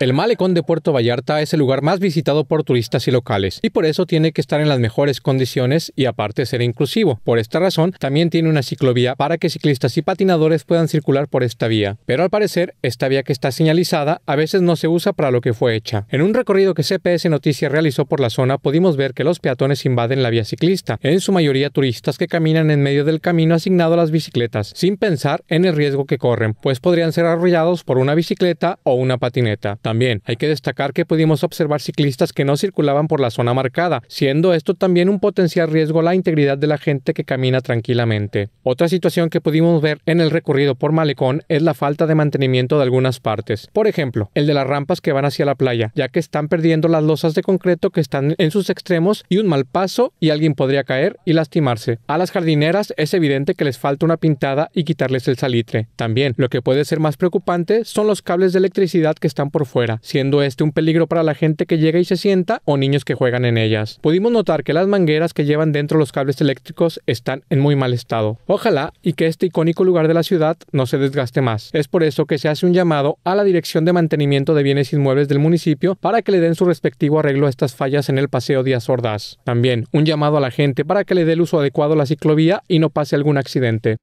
El malecón de Puerto Vallarta es el lugar más visitado por turistas y locales y por eso tiene que estar en las mejores condiciones y aparte ser inclusivo. Por esta razón también tiene una ciclovía para que ciclistas y patinadores puedan circular por esta vía. Pero al parecer esta vía que está señalizada a veces no se usa para lo que fue hecha. En un recorrido que CPS Noticias realizó por la zona pudimos ver que los peatones invaden la vía ciclista, en su mayoría turistas que caminan en medio del camino asignado a las bicicletas, sin pensar en el riesgo que corren, pues podrían ser arrollados por una bicicleta o una patineta. También hay que destacar que pudimos observar ciclistas que no circulaban por la zona marcada, siendo esto también un potencial riesgo a la integridad de la gente que camina tranquilamente. Otra situación que pudimos ver en el recorrido por Malecón es la falta de mantenimiento de algunas partes. Por ejemplo, el de las rampas que van hacia la playa, ya que están perdiendo las losas de concreto que están en sus extremos y un mal paso y alguien podría caer y lastimarse. A las jardineras es evidente que les falta una pintada y quitarles el salitre. También lo que puede ser más preocupante son los cables de electricidad que están por fuera siendo este un peligro para la gente que llega y se sienta o niños que juegan en ellas. Pudimos notar que las mangueras que llevan dentro los cables eléctricos están en muy mal estado. Ojalá y que este icónico lugar de la ciudad no se desgaste más. Es por eso que se hace un llamado a la Dirección de Mantenimiento de Bienes Inmuebles del municipio para que le den su respectivo arreglo a estas fallas en el Paseo Díaz Ordaz. También un llamado a la gente para que le dé el uso adecuado a la ciclovía y no pase algún accidente.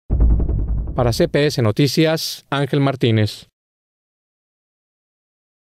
Para CPS Noticias, Ángel Martínez.